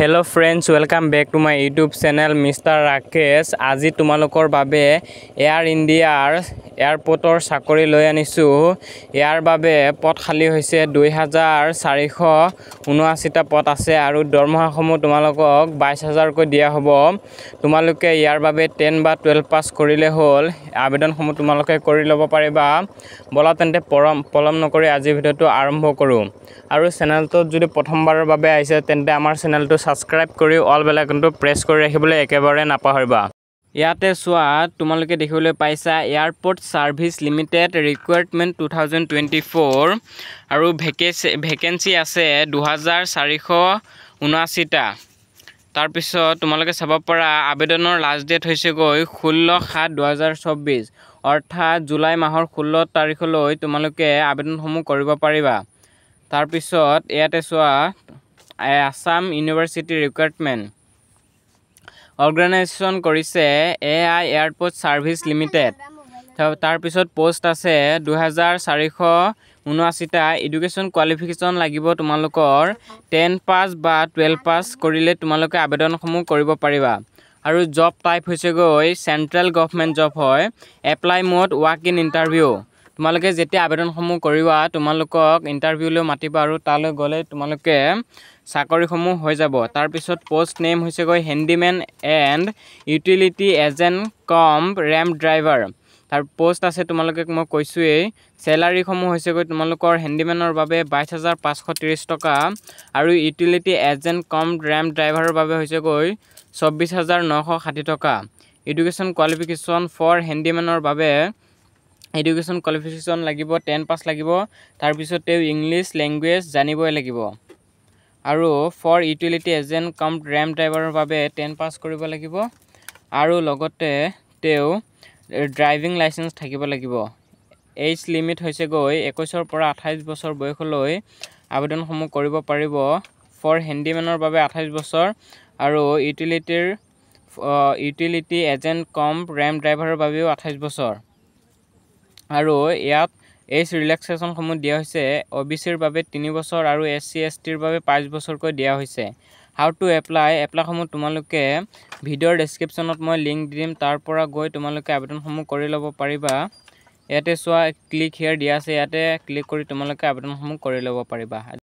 hello' friends welcome back to my YouTube channel mister Rakesh আজি তোমালোকৰ বাবে এয়াৰ ইণ্ডিয়াৰ এয়াৰপৰ্টৰ চাকৰি লৈ আনিছোঁ ইয়াৰ বাবে পদ খালী হৈছে দুই হাজাৰ চাৰিশ ঊনআশীটা পদ আছে আৰু দৰমহাসমূহ তোমালোকক বাইছ হাজাৰকৈ দিয়া হ'ব তোমালোকে ইয়াৰ বাবে টেন বা টুৱেলভ পাছ কৰিলে হ'ল আবেদনসমূহ তোমালোকে কৰি ল'ব পাৰিবা ব'লা তেন্তে পৰম পলম নকৰি আজিৰ ভিডিঅ'টো আৰম্ভ কৰোঁ আৰু চেনেলটোত যদি প্ৰথমবাৰৰ বাবে আহিছে তেন্তে আমাৰ চেনেলটো সাবস্ক্ৰাইব কৰে অল বেলাইকনটো প্ৰেস কৰে ৰাখবলে একবাৰে নাপাহৰবা ইয়াতে চোৱা তোমালোকে দেখিবলৈ পাইছা airport service limited recruitment two thousand twenty four আৰু ভেকেচি ভেকেঞ্চি আছে দুহেজাৰ চাৰিশ ঊনাশীটা তাৰপিছত তোমালোকে চাব পৰা আবেদনৰ লাষ্ট ডেট হৈছে গৈ ষোল্ল সাত দুহেজাৰ চৌব্বিছ অৰ্থাৎ জুলাই মাহৰ ষোল্ল তাৰিখলৈ তোমালোকে আবেদনসমূহ কৰিব পাৰিবা তাৰপিছত ইয়াতে চোৱা আসাম ইউনিভাৰ্চিটি ৰিক্ৰুইটমেণ্ট অৰ্গেনাইজেশ্যন কৰিছে A I airport service limited তাৰপিছত পষ্ট আছে দুহেজাৰ চাৰিশ ঊনাশীটা এডুকেশ্যন কোৱালিফিকেশ্যন লাগিব তোমালোকৰ টেন পাছ বা টুৱেল্ভ পাছ কৰিলে তোমালোকে আবেদনসমূহ কৰিব পাৰিবা আৰু জব টাইপ হৈছেগৈ চেণ্ট্ৰেল গভমেণ্ট জব হয় apply mode walk in interview তোমালোকে যেতিয়া আবেদনসমূহ কৰিবা তোমালোকক ইণ্টাৰভিউলৈ মাতিবা আৰু তালৈ গ'লে তোমালোকে চাকৰিসমূহ হৈ যাব তাৰপিছত পষ্ট নেম হৈছেগৈ handyman and utility agent cum ramp driver তাৰ পষ্ট আছে তোমালোকে মই কৈছোঁৱেই চেলাৰীসমূহ হৈছেগৈ তোমালোকৰ হেণ্ডিমেনৰ বাবে বাইছ হাজাৰ পাঁচশ ত্ৰিছ টকা আৰু ইউটিলিটি এজেণ্ট কম ৰেম ড্ৰাইভাৰৰ বাবে হৈছেগৈ চৌব্বিছ হাজাৰ নশ ষাঠি টকা এডুকেশ্যন কোৱালিফিকেশ্যন ফৰ হেণ্ডিমেনৰ বাবে এডুকেশ্যন কোৱালিফিকেশ্যন লাগিব টেন পাছ লাগিব তাৰপিছত তেওঁ ইংলিছ লেংগুৱেজ জানিবই লাগিব আৰু for utility agent cum ramp ড্ৰাইভাৰৰ বাবে টেন পাছ কৰিব লাগিব আৰু লগতে তেওঁ ড্ৰাইভিং লাইচেঞ্চ থাকিব লাগিব এইজ লিমিট হৈছেগৈ একৈছৰ পৰা আঠাইছ বছৰ বয়সলৈ আবেদনসমূহ কৰিব পাৰিব ফৰ হেণ্ডিমেনৰ বাবে আঠাইছ বছৰ আৰু ইউটিলিটিৰ ইউটিলিটি এজেণ্ট কম ৰেম ড্ৰাইভাৰৰ বাবেও আঠাইছ বছৰ আৰু ইয়াত এইচ ৰিলেক্সেশ্যনসমূহ দিয়া হৈছে অ বি চিৰ বাবে তিনি বছৰ আৰু এছ চি এছ টিৰ বাবে পাঁচ বছৰকৈ দিয়া হৈছে হাউ টু এপ্লাই এপ্লাইসমূহ তোমালোকে ভিডিঅ'ৰ ডেছক্ৰিপশ্যনত মই লিংক দি দিম তাৰ পৰা গৈ তোমালোকে আবেদনসমূহ কৰি ল'ব পাৰিবা ইয়াতে চোৱা ক্লিক হেয়াৰ দিয়া আছে ইয়াতে ক্লিক কৰি তোমালোকে আবেদনসমূহ কৰি ল'ব পাৰিবা